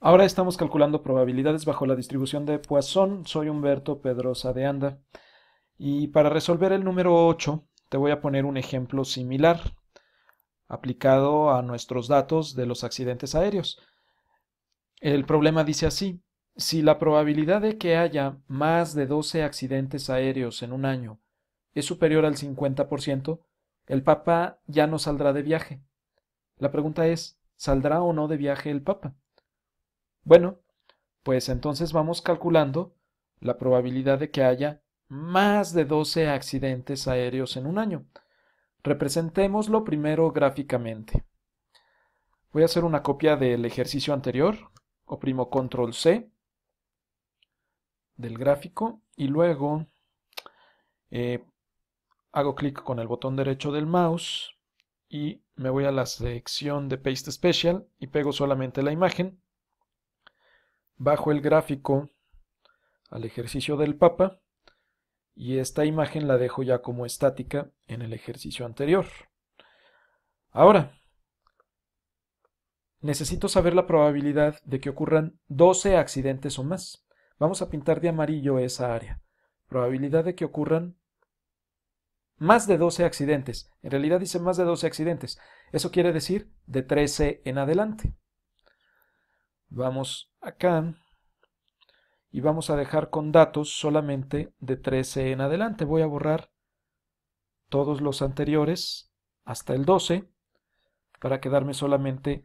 Ahora estamos calculando probabilidades bajo la distribución de Poisson. Soy Humberto Pedrosa de Anda. Y para resolver el número 8, te voy a poner un ejemplo similar aplicado a nuestros datos de los accidentes aéreos. El problema dice así, si la probabilidad de que haya más de 12 accidentes aéreos en un año es superior al 50%, el Papa ya no saldrá de viaje. La pregunta es, ¿saldrá o no de viaje el Papa? Bueno, pues entonces vamos calculando la probabilidad de que haya más de 12 accidentes aéreos en un año. Representémoslo primero gráficamente. Voy a hacer una copia del ejercicio anterior. Oprimo control C del gráfico y luego eh, hago clic con el botón derecho del mouse y me voy a la sección de Paste Special y pego solamente la imagen bajo el gráfico al ejercicio del Papa y esta imagen la dejo ya como estática en el ejercicio anterior. Ahora, necesito saber la probabilidad de que ocurran 12 accidentes o más. Vamos a pintar de amarillo esa área. Probabilidad de que ocurran más de 12 accidentes. En realidad dice más de 12 accidentes. Eso quiere decir de 13 en adelante. Vamos acá y vamos a dejar con datos solamente de 13 en adelante. Voy a borrar todos los anteriores hasta el 12 para quedarme solamente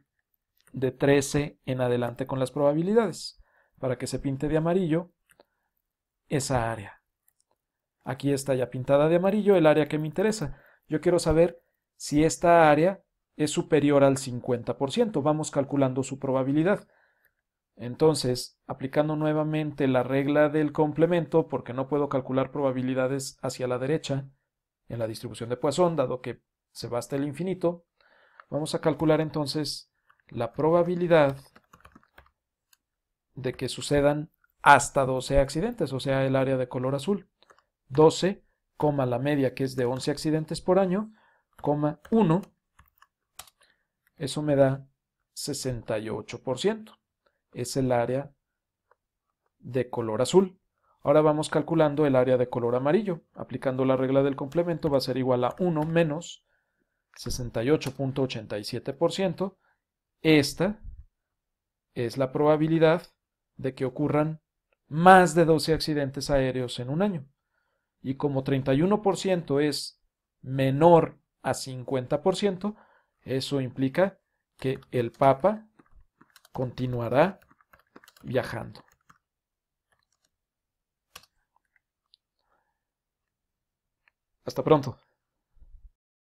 de 13 en adelante con las probabilidades para que se pinte de amarillo esa área. Aquí está ya pintada de amarillo el área que me interesa. Yo quiero saber si esta área es superior al 50%. Vamos calculando su probabilidad. Entonces, aplicando nuevamente la regla del complemento, porque no puedo calcular probabilidades hacia la derecha en la distribución de Poisson, dado que se va hasta el infinito, vamos a calcular entonces la probabilidad de que sucedan hasta 12 accidentes, o sea, el área de color azul. 12, coma la media que es de 11 accidentes por año, coma 1, eso me da 68% es el área de color azul. Ahora vamos calculando el área de color amarillo. Aplicando la regla del complemento va a ser igual a 1 menos 68.87%. Esta es la probabilidad de que ocurran más de 12 accidentes aéreos en un año. Y como 31% es menor a 50%, eso implica que el Papa continuará viajando. Hasta pronto.